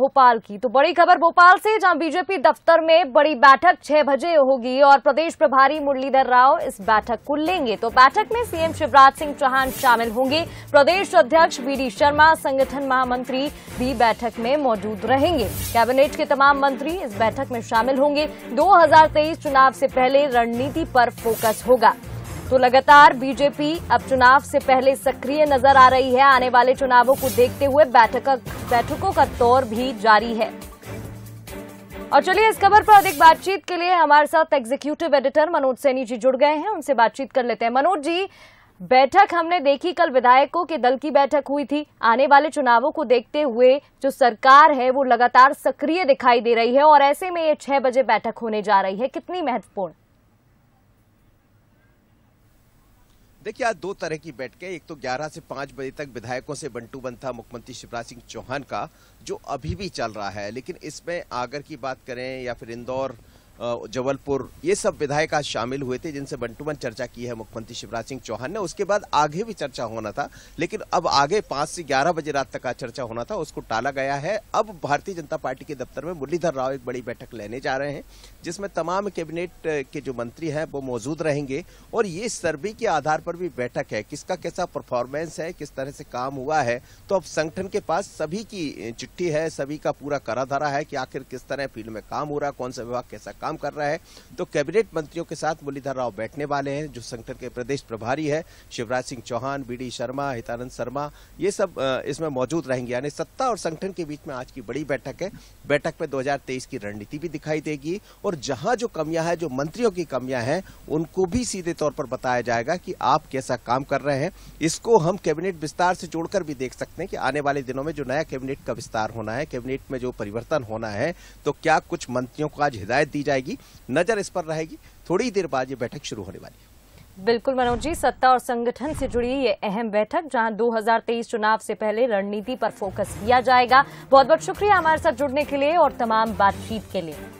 भोपाल की तो बड़ी खबर भोपाल से जहां बीजेपी दफ्तर में बड़ी बैठक छह बजे होगी और प्रदेश प्रभारी मुरलीधर राव इस बैठक को लेंगे तो बैठक में सीएम शिवराज सिंह चौहान शामिल होंगे प्रदेश अध्यक्ष वी शर्मा संगठन महामंत्री भी बैठक में मौजूद रहेंगे कैबिनेट के तमाम मंत्री इस बैठक में शामिल होंगे दो चुनाव से पहले रणनीति पर फोकस होगा तो लगातार बीजेपी अब चुनाव से पहले सक्रिय नजर आ रही है आने वाले चुनावों को देखते हुए बैठक बैठकों का दौर भी जारी है और चलिए इस खबर पर अधिक बातचीत के लिए हमारे साथ एग्जीक्यूटिव एडिटर मनोज सैनी जी जुड़ गए हैं उनसे बातचीत कर लेते हैं मनोज जी बैठक हमने देखी कल विधायकों के दल की बैठक हुई थी आने वाले चुनावों को देखते हुए जो सरकार है वो लगातार सक्रिय दिखाई दे रही है और ऐसे में ये छह बजे बैठक होने जा रही है कितनी महत्वपूर्ण देखिए आज दो तरह की बैठकें एक तो 11 से 5 बजे तक विधायकों से बंटू बनता मुख्यमंत्री शिवराज सिंह चौहान का जो अभी भी चल रहा है लेकिन इसमें आगर की बात करें या फिर इंदौर जबलपुर ये सब विधायक आज शामिल हुए थे जिनसे बन टू बन चर्चा की है मुख्यमंत्री शिवराज सिंह चौहान ने उसके बाद आगे भी चर्चा होना था लेकिन अब आगे पाँच से ग्यारह बजे रात तक का चर्चा होना था उसको टाला गया है अब भारतीय जनता पार्टी के दफ्तर में मुरलीधर राव एक बड़ी बैठक लेने जा रहे हैं जिसमें तमाम कैबिनेट के जो मंत्री हैं वो मौजूद रहेंगे और ये सर्वे के आधार पर भी बैठक है किसका कैसा परफॉर्मेंस है किस तरह से काम हुआ है तो अब संगठन के पास सभी की चिट्ठी है सभी का पूरा करा धरा है कि आखिर किस तरह फील्ड में काम हो रहा है कौन सा विभाग कैसा काम काम कर रहा है तो कैबिनेट मंत्रियों के साथ मुरलीधर राव बैठने वाले हैं जो संगठन के प्रदेश प्रभारी है शिवराज सिंह चौहान बी शर्मा हितानंद शर्मा ये सब इसमें मौजूद रहेंगे यानी सत्ता और संगठन के बीच में आज की बड़ी बैठक है बैठक में दो की रणनीति भी दिखाई देगी और जहां जो कमियां हैं जो मंत्रियों की कमियां हैं उनको भी सीधे तौर पर बताया जाएगा कि आप कैसा काम कर रहे हैं इसको हम कैबिनेट विस्तार से जोड़कर भी देख सकते हैं कि आने वाले दिनों में जो नया कैबिनेट का विस्तार होना है कैबिनेट में जो परिवर्तन होना है तो क्या कुछ मंत्रियों को आज हिदायत दी जाएगी जाएगी नजर इस पर रहेगी थोड़ी देर बाद ये बैठक शुरू होने वाली है बिल्कुल मनोज जी सत्ता और संगठन से जुड़ी ये अहम बैठक जहां 2023 चुनाव से पहले रणनीति पर फोकस किया जाएगा बहुत बहुत शुक्रिया हमारे साथ जुड़ने के लिए और तमाम बातचीत के लिए